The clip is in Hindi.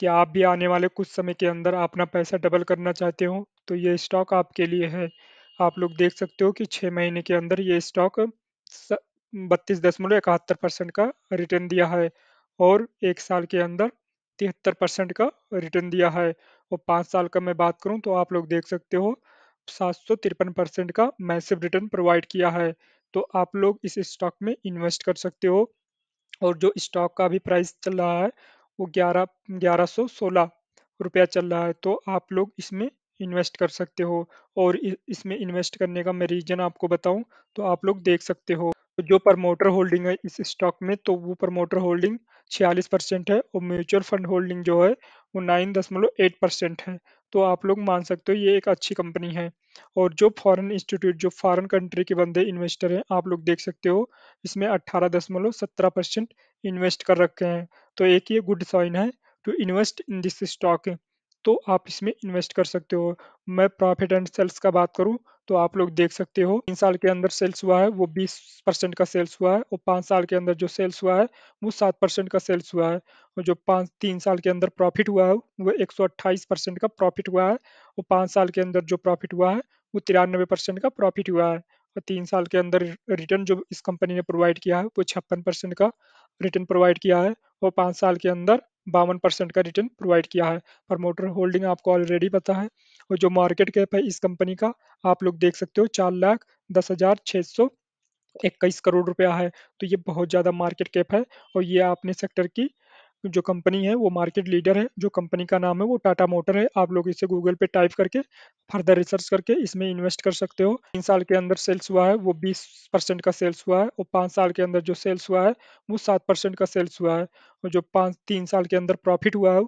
कि आप भी आने वाले कुछ समय के अंदर अपना पैसा डबल करना चाहते हो तो ये स्टॉक आपके लिए है आप लोग देख सकते हो कि छः महीने के अंदर ये स्टॉक बत्तीस दशमलव इकहत्तर परसेंट का रिटर्न दिया है और एक साल के अंदर तिहत्तर परसेंट का रिटर्न दिया है और पाँच साल का मैं बात करूँ तो आप लोग देख सकते हो सात सौ तिरपन परसेंट का मैसिव रिटर्न प्रोवाइड किया है तो आप लोग इस स्टॉक में इन्वेस्ट कर सकते हो और जो स्टॉक का भी प्राइस चल रहा है वो ग्यारह ग्यारह सौ सोलह रुपया चल रहा है तो आप लोग इसमें इन्वेस्ट कर सकते हो और इसमें इन्वेस्ट करने का मैं रीजन आपको बताऊं तो आप लोग देख सकते हो जो प्रमोटर होल्डिंग है इस स्टॉक में तो वो प्रमोटर होल्डिंग छियालीस परसेंट है और म्यूचुअल फंड होल्डिंग जो है वो नाइन दशमलव एट परसेंट है तो आप लोग मान सकते हो ये एक अच्छी कंपनी है और जो फॉरेन इंस्टीट्यूट जो फॉरेन कंट्री के बंदे इन्वेस्टर हैं आप लोग देख सकते हो इसमें अट्ठारह दशमलव सत्रह परसेंट इन्वेस्ट कर रखे हैं तो एक ये गुड साइन है to invest in this stock तो आप इसमें इन्वेस्ट कर सकते हो मैं प्रॉफिट एंड सेल्स का बात करूँ तो आप लोग देख सकते हो तीन साल के अंदर सेल्स हुआ है वो बीस परसेंट का सेल्स हुआ है और पाँच साल के अंदर जो सेल्स हुआ है वो सात परसेंट का सेल्स हुआ है और जो पाँच तीन साल के अंदर प्रॉफिट हुआ है वो एक सौ अट्ठाईस परसेंट का प्रॉफिट हुआ है और पाँच साल के अंदर जो प्रॉफिट हुआ है वो तिरानबे परसेंट का प्रॉफिट हुआ है और तीन साल के अंदर रिटर्न जो इस कंपनी ने प्रोवाइड किया है वो छप्पन परसेंट का रिटर्न प्रोवाइड किया है और पाँच साल के अंदर बावन परसेंट का रिटर्न प्रोवाइड किया है प्रमोटर होल्डिंग आपको ऑलरेडी पता है और जो मार्केट कैप है इस कंपनी का आप लोग देख सकते हो चार लाख दस हजार छः सौ इक्कीस करोड़ रुपया है तो ये बहुत ज़्यादा मार्केट कैप है और ये आपने सेक्टर की जो कंपनी है वो मार्केट लीडर है जो कंपनी का नाम है वो टाटा मोटर है आप लोग इसे गूगल पे टाइप करके फर्दर रिसर्च करके इसमें इन्वेस्ट कर सकते हो तीन साल के अंदर सेल्स हुआ है वो बीस परसेंट का सेल्स हुआ है और पाँच साल के अंदर जो सेल्स हुआ है वो सात परसेंट का सेल्स हुआ है और जो पाँच तीन साल के अंदर प्रॉफिट हुआ है